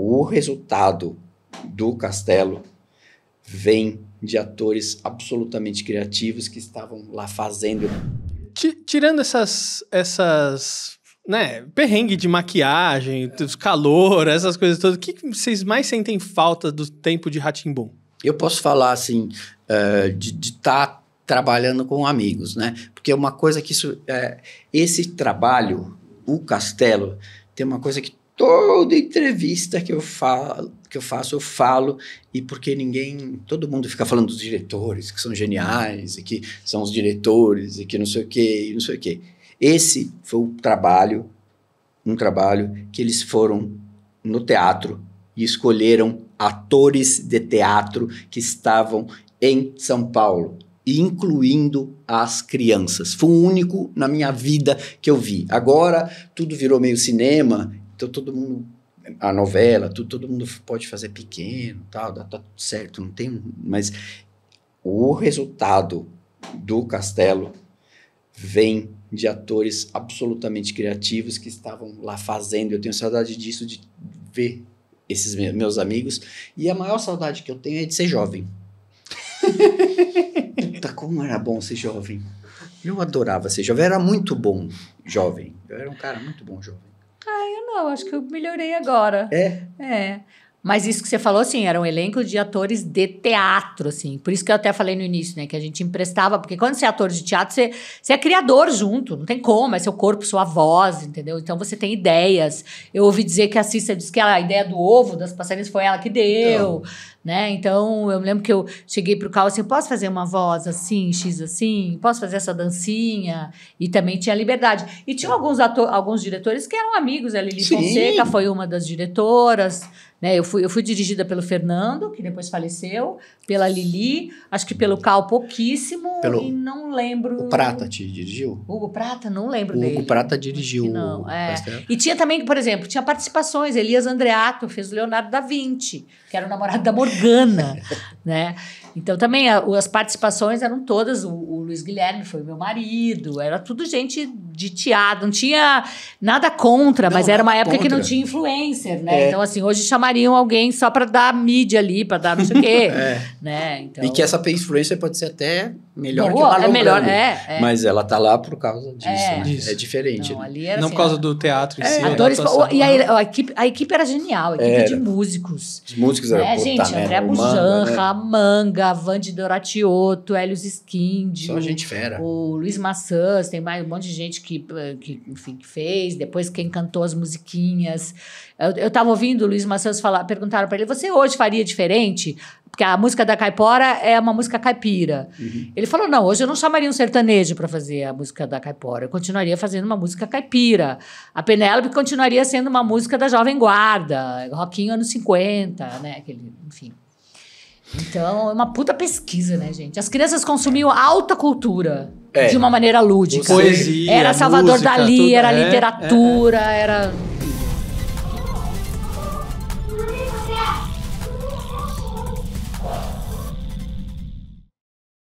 o resultado do Castelo vem de atores absolutamente criativos que estavam lá fazendo. Tirando essas, essas né, perrengue de maquiagem, calor, essas coisas todas, o que vocês mais sentem falta do tempo de Ratimbum? Eu posso falar assim, uh, de estar tá trabalhando com amigos, né? Porque uma coisa que isso, uh, esse trabalho, o Castelo, tem uma coisa que toda entrevista que eu falo, que eu faço, eu falo, e porque ninguém, todo mundo fica falando dos diretores, que são geniais, e que são os diretores, e que não sei o quê, e não sei o quê. Esse foi o trabalho, um trabalho que eles foram no teatro e escolheram atores de teatro que estavam em São Paulo, incluindo as crianças. Foi o único na minha vida que eu vi. Agora tudo virou meio cinema então todo mundo a novela, tudo, todo mundo pode fazer pequeno, tal, tá tudo certo, não tem, mas o resultado do Castelo vem de atores absolutamente criativos que estavam lá fazendo. Eu tenho saudade disso de ver esses meus amigos e a maior saudade que eu tenho é de ser jovem. Puta, como era bom ser jovem. Eu adorava ser jovem, eu era muito bom jovem. Eu era um cara muito bom jovem ah, eu não, acho que eu melhorei agora. É? É. Mas isso que você falou, assim, era um elenco de atores de teatro, assim. Por isso que eu até falei no início, né? Que a gente emprestava, porque quando você é ator de teatro, você, você é criador junto, não tem como, é seu corpo, sua voz, entendeu? Então você tem ideias. Eu ouvi dizer que a Cissa disse que a ideia do ovo das passarinhas foi ela que deu né? Então, eu me lembro que eu cheguei pro Cal assim, posso fazer uma voz assim, X assim? Posso fazer essa dancinha? E também tinha liberdade. E tinha alguns, atores alguns diretores que eram amigos, a Lili Sim. Fonseca foi uma das diretoras, né? Eu fui, eu fui dirigida pelo Fernando, que depois faleceu, pela Lili, acho que pelo Cal pouquíssimo, pelo... e não lembro... O Prata te dirigiu? Hugo Prata? Não lembro o dele. Hugo Prata dirigiu. Não, é. Né? E tinha também, por exemplo, tinha participações, Elias Andreato fez o Leonardo da Vinci, que era o namorado da Morgana. Gana, né? Então também a, as participações eram todas, o, o Luiz Guilherme foi meu marido, era tudo gente de teatro, não tinha nada contra, não, mas era uma época contra. que não tinha influencer, né? É. Então, assim, hoje chamariam alguém só para dar mídia ali, para dar não sei o quê. é. né? então... E que essa influencer pode ser até melhor Boa, que o É melhor, é, é, Mas ela tá lá por causa disso. É, né? disso. é diferente. Não, né? ali era não assim, por causa do teatro em é, si. e a, a, equipe, a equipe era genial, a equipe era. de músicos. Os músicos eram, é, gente, né? André Bujan, né? Ramanga, Vande Doratiotto, Helios Skindio. Só gente fera. O Luiz Maçãs, tem mais um monte de gente que que, eh, que, enfim, que fez, depois quem cantou as musiquinhas. Eu estava ouvindo o Luiz Maceus falar, perguntaram para ele: você hoje faria diferente? Porque a música da caipora é uma música caipira. Uhum. Ele falou: não, hoje eu não chamaria um sertanejo para fazer a música da caipora. Eu continuaria fazendo uma música caipira. A Penélope continuaria sendo uma música da Jovem Guarda, Roquinho anos 50, né? Aquele, enfim. Então, é uma puta pesquisa, né, gente? As crianças consumiam alta cultura. É. De uma maneira lúdica. Poesia. Era Salvador música, Dali, tudo, era é, literatura, é, é. era.